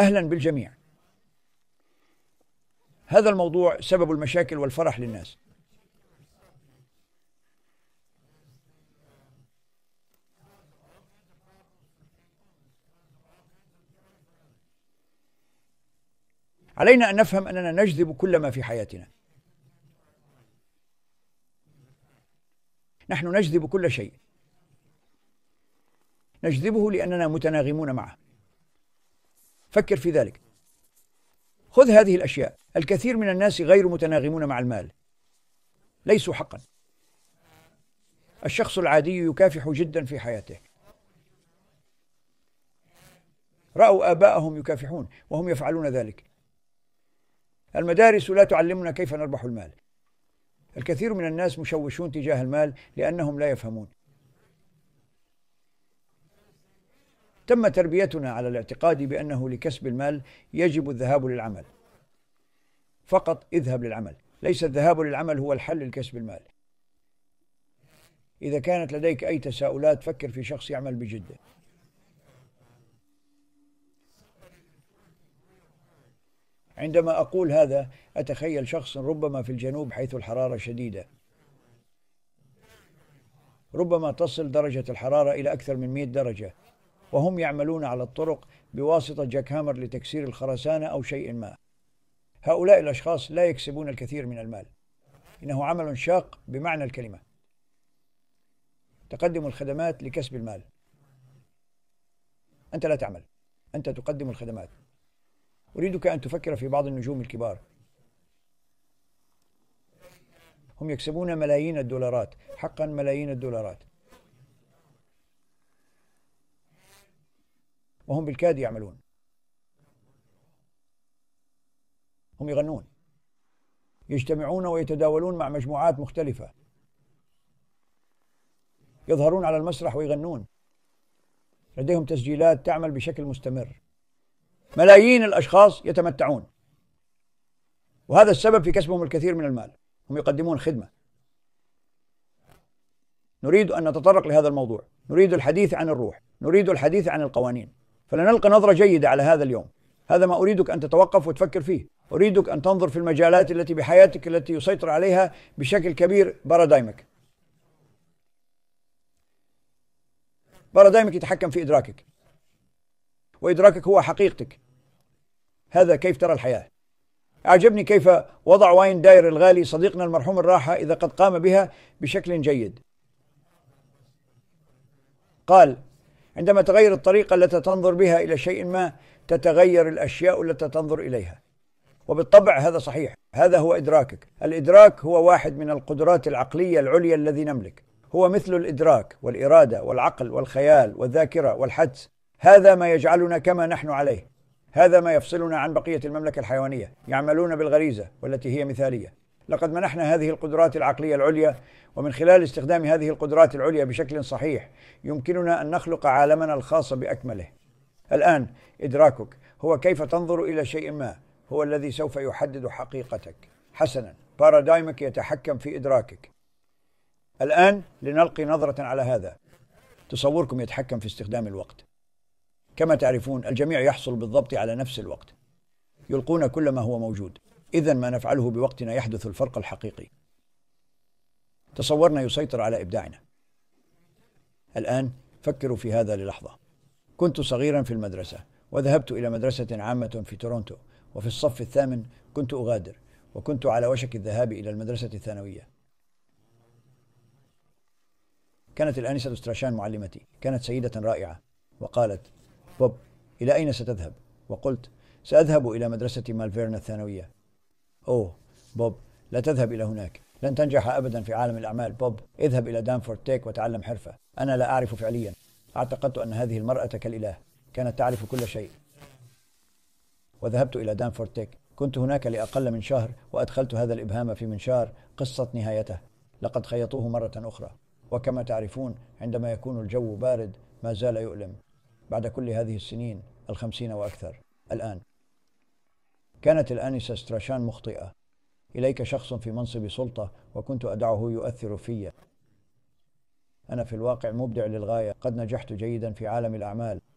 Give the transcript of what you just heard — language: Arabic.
أهلا بالجميع هذا الموضوع سبب المشاكل والفرح للناس علينا أن نفهم أننا نجذب كل ما في حياتنا نحن نجذب كل شيء نجذبه لأننا متناغمون معه فكر في ذلك خذ هذه الأشياء الكثير من الناس غير متناغمون مع المال ليسوا حقا الشخص العادي يكافح جدا في حياته رأوا آباءهم يكافحون وهم يفعلون ذلك المدارس لا تعلمنا كيف نربح المال الكثير من الناس مشوشون تجاه المال لأنهم لا يفهمون تم تربيتنا على الاعتقاد بأنه لكسب المال يجب الذهاب للعمل فقط اذهب للعمل ليس الذهاب للعمل هو الحل لكسب المال إذا كانت لديك أي تساؤلات فكر في شخص يعمل بجدة عندما أقول هذا أتخيل شخص ربما في الجنوب حيث الحرارة شديدة ربما تصل درجة الحرارة إلى أكثر من 100 درجة وهم يعملون على الطرق بواسطة جاك هامر لتكسير الخرسانة أو شيء ما هؤلاء الأشخاص لا يكسبون الكثير من المال إنه عمل شاق بمعنى الكلمة تقدم الخدمات لكسب المال أنت لا تعمل أنت تقدم الخدمات أريدك أن تفكر في بعض النجوم الكبار هم يكسبون ملايين الدولارات حقا ملايين الدولارات وهم بالكاد يعملون هم يغنون يجتمعون ويتداولون مع مجموعات مختلفة يظهرون على المسرح ويغنون لديهم تسجيلات تعمل بشكل مستمر ملايين الأشخاص يتمتعون وهذا السبب في كسبهم الكثير من المال هم يقدمون خدمة نريد أن نتطرق لهذا الموضوع نريد الحديث عن الروح نريد الحديث عن القوانين فلنلقي نظرة جيدة على هذا اليوم هذا ما أريدك أن تتوقف وتفكر فيه أريدك أن تنظر في المجالات التي بحياتك التي يسيطر عليها بشكل كبير بارادايمك بارادايمك يتحكم في إدراكك وإدراكك هو حقيقتك هذا كيف ترى الحياة أعجبني كيف وضع واين داير الغالي صديقنا المرحوم الراحة إذا قد قام بها بشكل جيد قال عندما تغير الطريقة التي تنظر بها إلى شيء ما تتغير الأشياء التي تنظر إليها وبالطبع هذا صحيح هذا هو إدراكك الإدراك هو واحد من القدرات العقلية العليا الذي نملك هو مثل الإدراك والإرادة والعقل والخيال والذاكرة والحدس هذا ما يجعلنا كما نحن عليه هذا ما يفصلنا عن بقية المملكة الحيوانية يعملون بالغريزة والتي هي مثالية لقد منحنا هذه القدرات العقلية العليا ومن خلال استخدام هذه القدرات العليا بشكل صحيح يمكننا أن نخلق عالمنا الخاص بأكمله الآن إدراكك هو كيف تنظر إلى شيء ما هو الذي سوف يحدد حقيقتك حسنا بارادايمك يتحكم في إدراكك الآن لنلقي نظرة على هذا تصوركم يتحكم في استخدام الوقت كما تعرفون الجميع يحصل بالضبط على نفس الوقت يلقون كل ما هو موجود إذا ما نفعله بوقتنا يحدث الفرق الحقيقي تصورنا يسيطر على إبداعنا الآن فكروا في هذا للحظة كنت صغيرا في المدرسة وذهبت إلى مدرسة عامة في تورونتو وفي الصف الثامن كنت أغادر وكنت على وشك الذهاب إلى المدرسة الثانوية كانت الآنسة استراشان معلمتي كانت سيدة رائعة وقالت بوب إلى أين ستذهب؟ وقلت سأذهب إلى مدرسة مالفيرنا الثانوية أوه بوب لا تذهب إلى هناك لن تنجح أبدا في عالم الأعمال بوب اذهب إلى دانفورد تيك وتعلم حرفة أنا لا أعرف فعليا اعتقدت أن هذه المرأة كالإله كانت تعرف كل شيء وذهبت إلى دانفورد تيك كنت هناك لأقل من شهر وأدخلت هذا الإبهام في منشار قصة نهايته لقد خيطوه مرة أخرى وكما تعرفون عندما يكون الجو بارد ما زال يؤلم بعد كل هذه السنين الخمسين وأكثر الآن كانت الآنسة ستراشان مخطئة إليك شخص في منصب سلطة وكنت أدعه يؤثر في أنا في الواقع مبدع للغاية قد نجحت جيدا في عالم الأعمال